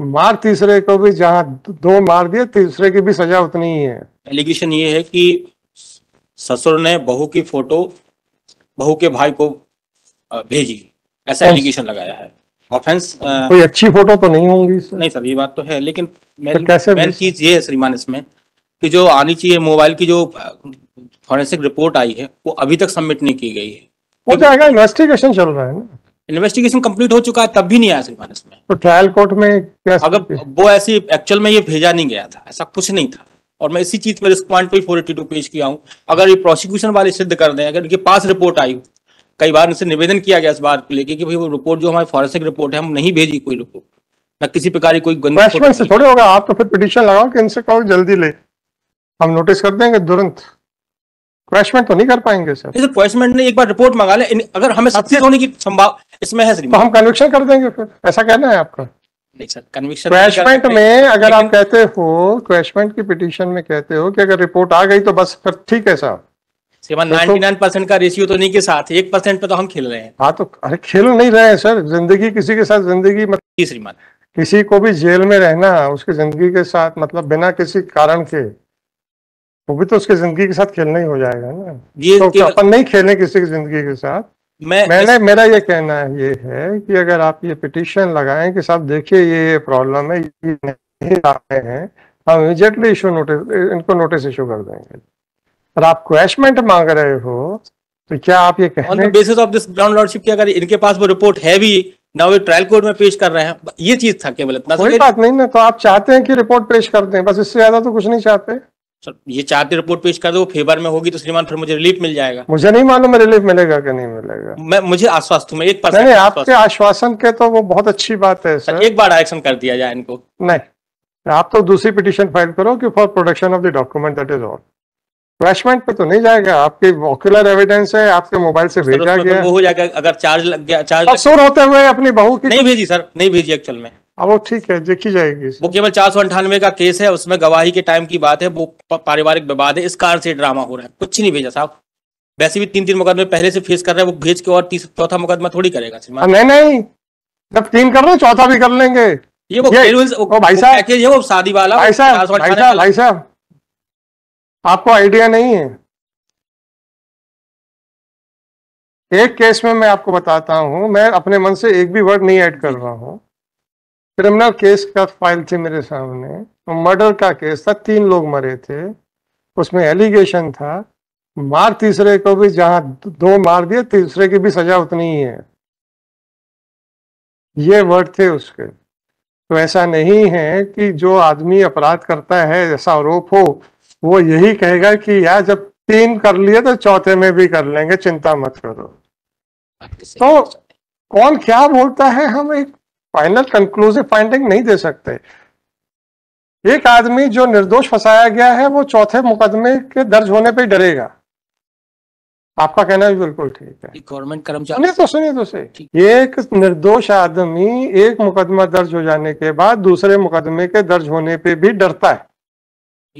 मार तीसरे को भी जहां दो मार दिए तीसरे की भी सजा उतनी ही है एलिगेशन ये है कि ससुर ने बहू की फोटो बहू के भाई को भेजी ऐसा एलिगेशन लगाया है ऑफेंस कोई अच्छी फोटो तो नहीं होंगी नहीं सर ये बात तो है लेकिन तो मेन चीज ये है श्रीमान इसमें कि जो आनी चाहिए मोबाइल की जो फॉरेंसिक रिपोर्ट आई है वो अभी तक सबमिट नहीं की गई है वो जाएगा तो इन्वेस्टिगेशन चल रहा है ना इन्वेस्टिगेशन कंप्लीट हो चुका है तब भी नहीं आया श्रीमान इसमें तो ट्रायल कोर्ट में क्या अगर वो ऐसी एक्चुअल में ये भेजा नहीं गया था ऐसा कुछ नहीं था और मैं इसी चीज पर इस पॉइंट पे फोर एटी टू पेज किया हूँ अगर ये प्रोसिक्यूशन वाले सिद्ध कर दें अगर इनके पास रिपोर्ट आई कई बार इनसे निवेदन किया गया इस बात को लेकर कि भाई वो रिपोर्ट जो हमारी फॉरेंसिक रिपोर्ट है हम नहीं भेजी कोई रिपोर्ट ना किसी प्रकार की कोई गंदी थोड़े होगा आप तो फिर पिटिशन लगाओ कि इनसे कहो जल्दी ले हम नोटिस कर देंगे तुरंत क्वेश्चमेंट तो नहीं कर पाएंगे सर सर क्वेश्चमेंट तो नहीं एक बार रिपोर्ट मंगा ले अगर हमें सक्सेस होने की संभाव इसमें है तो हम कन्विक्शन कर देंगे फिर ऐसा कहना है आपका नहीं सर कन्विक्शन क्रैशमेंट में अगर आप कहते हो क्वेश्चमेंट की पिटीशन में कहते हो कि अगर रिपोर्ट आ गई तो बस फिर ठीक है साहब परसेंट तो- तो- का रेशियो तो नहीं के साथ एक परसेंट पे तो हम खेल रहे हैं हाँ तो अरे खेल नहीं रहे हैं सर जिंदगी किसी के साथ जिंदगी मतलब श्रीमान किसी को भी जेल में रहना उसकी जिंदगी के साथ मतलब बिना किसी कारण के वो भी तो उसके जिंदगी के साथ खेलना ही हो जाएगा ना ये तो केवल... अपन नहीं खेले किसी की जिंदगी के साथ मैं मैंने इस... मेरा ये कहना है ये है कि अगर आप ये पिटिशन लगाएं कि साहब देखिए ये ये प्रॉब्लम है ये नहीं रहे हैं हम इमिजिएटली इशू नोटिस इनको नोटिस इशू कर देंगे और आप क्वेशमेंट मांग रहे हो तो क्या आप ये कह रहे basis of this ground lordship की अगर इनके पास वो रिपोर्ट है भी ना वो ट्रायल कोर्ट में पेश कर रहे हैं ये चीज था केवल इतना कोई तो बात नहीं ना तो आप चाहते हैं कि रिपोर्ट पेश कर दें बस इससे ज्यादा तो कुछ नहीं चाहते सर ये चार दिन रिपोर्ट पेश कर दो फेवर में होगी तो श्रीमान फिर मुझे रिलीफ मिल जाएगा मुझे नहीं मालूम रिलीफ मिलेगा कि नहीं मिलेगा मैं मुझे आश्वास हूँ एक परसेंट नहीं आपके आश्वासन के तो वो बहुत अच्छी बात है सर एक बार डायरेक्शन कर दिया जाए इनको नहीं आप तो दूसरी पिटिशन फाइल करो कि for production of the document that is all पे तो नहीं जाएगा आपके ऑक्यूलर एविडेंस है आपके मोबाइल से भेजा तो गया तो वो हो जाएगा अगर चार्ज लग गया चार्ज होते हुए अपनी बहू की नहीं भेजी सर नहीं भेजी एक्चुअल में अब हाँ, वो ठीक है देखी जाएगी वो केवल चार सौ अंठानवे का केस है उसमें गवाही के टाइम की बात है वो पारिवारिक विवाद है इस कारण से ड्रामा हो रहा है कुछ नहीं भेजा साहब वैसे भी तीन तीन मुकदमे पहले से फेस कर रहे हैं वो भेज के और चौथा मुकदमा थोड़ी करेगा हाँ, नहीं नहीं जब तीन कर रहे चौथा भी कर लेंगे ये वो भाई साहब शादी वाला भाई साहब आपको आइडिया नहीं है एक केस में मैं आपको बताता हूं मैं अपने मन से एक भी वर्ड नहीं ऐड कर रहा हूं क्रिमिनल केस का फाइल थी मेरे सामने तो मर्डर का केस था तीन लोग मरे थे उसमें एलिगेशन था मार तीसरे को भी जहां दो मार दिए तीसरे की भी सजा उतनी ही है ये वर्ड थे उसके तो ऐसा नहीं है कि जो आदमी अपराध करता है ऐसा आरोप हो वो यही कहेगा कि यार जब तीन कर लिए तो चौथे में भी कर लेंगे चिंता मत करो तो कौन क्या बोलता है हम एक फाइनल कंक्लूसिव फाइंडिंग नहीं दे सकते एक आदमी जो निर्दोष फंसाया गया है वो चौथे मुकदमे के दर्ज होने पर डरेगा आपका कहना भी बिल्कुल ठीक है गवर्नमेंट कर्मचारी तो सुनिए तो से एक निर्दोष आदमी एक मुकदमा दर्ज हो जाने के बाद दूसरे मुकदमे के दर्ज होने पे भी डरता है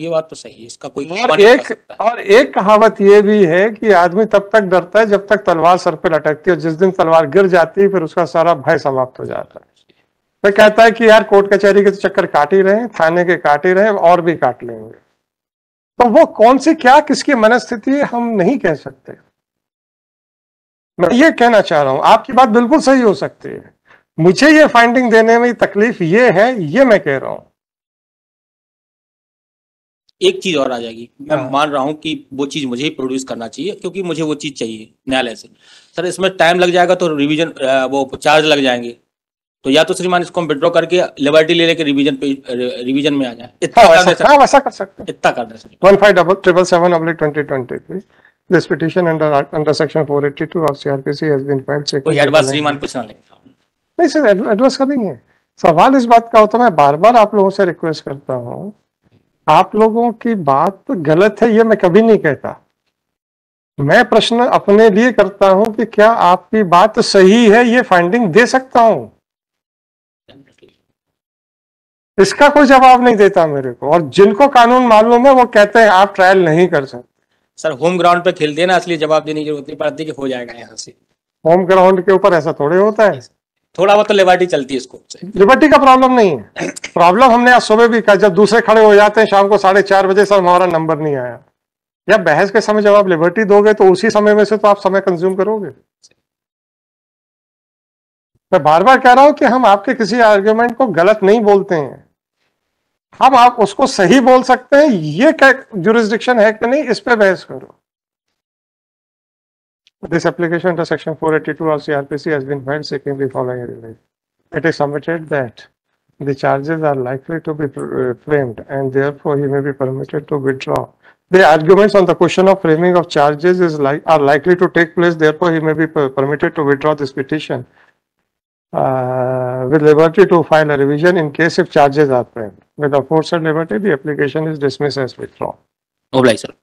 ये बात तो सही है इसका कोई और एक और एक कहावत ये भी है कि आदमी तब तक डरता है जब तक तलवार सर पर लटकती है जिस दिन तलवार गिर जाती है फिर उसका सारा भय समाप्त हो जाता है तो कहता है कि यार कोर्ट कचहरी के तो चक्कर काट ही रहे थाने के काट ही रहे और भी काट लेंगे तो वो कौन सी क्या किसकी मनस्थिति है हम नहीं कह सकते मैं ये कहना चाह रहा हूं आपकी बात बिल्कुल सही हो सकती है मुझे ये फाइंडिंग देने में तकलीफ ये है ये मैं कह रहा हूं एक चीज और आ जाएगी मैं हाँ। मान रहा हूं कि वो चीज मुझे ही प्रोड्यूस करना चाहिए क्योंकि मुझे वो चीज चाहिए न्यायालय से सर इसमें टाइम लग जाएगा तो रिवीजन वो चार्ज लग जाएंगे तो या तो श्रीमान इसको हम विड्रॉ करके लिबर्टी ले लेके रिवीजन पे रिवीजन में आ जाए इतना हाँ, कर हाँ, वैसा कर सकते हैं इतना कर दे one five double triple seven अब्लिक twenty twenty three this petition under under section 482 of CrPC has been filed से कोई एडवांस श्रीमान कुछ ना लेंगे नहीं सर एडवांस नहीं है सवाल इस बात का होता है मैं बार बार आप लोगों से रिक्वेस्ट करता हूँ आप लोगों की बात गलत है ये मैं कभी नहीं कहता मैं प्रश्न अपने लिए करता हूं कि क्या आपकी बात सही है ये फाइंडिंग दे सकता हूं इसका कोई जवाब नहीं देता मेरे को और जिनको कानून मालूम है वो कहते हैं आप ट्रायल नहीं कर सकते सर होम ग्राउंड पे खेल देना असली जवाब देने की जरूरत नहीं पड़ती हो जाएगा यहाँ से होम ग्राउंड के ऊपर ऐसा थोड़े होता है थोड़ा बहुत तो लिबर्टी चलती है इसको लिबर्टी का प्रॉब्लम नहीं है प्रॉब्लम हमने आज सुबह भी कहा जब दूसरे खड़े हो जाते हैं शाम को साढ़े चार बजे सर हमारा नंबर नहीं आया या बहस के समय जब आप लिबर्टी दोगे तो उसी समय में से तो आप समय कंज्यूम करोगे मैं बार बार कह रहा हूं कि हम आपके किसी आर्ग्यूमेंट को गलत नहीं बोलते हैं हम आप उसको सही बोल सकते हैं ये क्या जुरिस्डिक्शन है कि नहीं इस पे बहस करो this application under section 482 of CrPC has been filed seeking the following relief it is submitted that the charges are likely to be framed and therefore he may be permitted to withdraw. The arguments on the question of framing of charges is like are likely to take place, therefore he may be permitted to withdraw this petition Uh, with liberty to file a revision in case if charges are framed, With aforesaid liberty, the application is dismissed as withdrawn. Obliged, sir.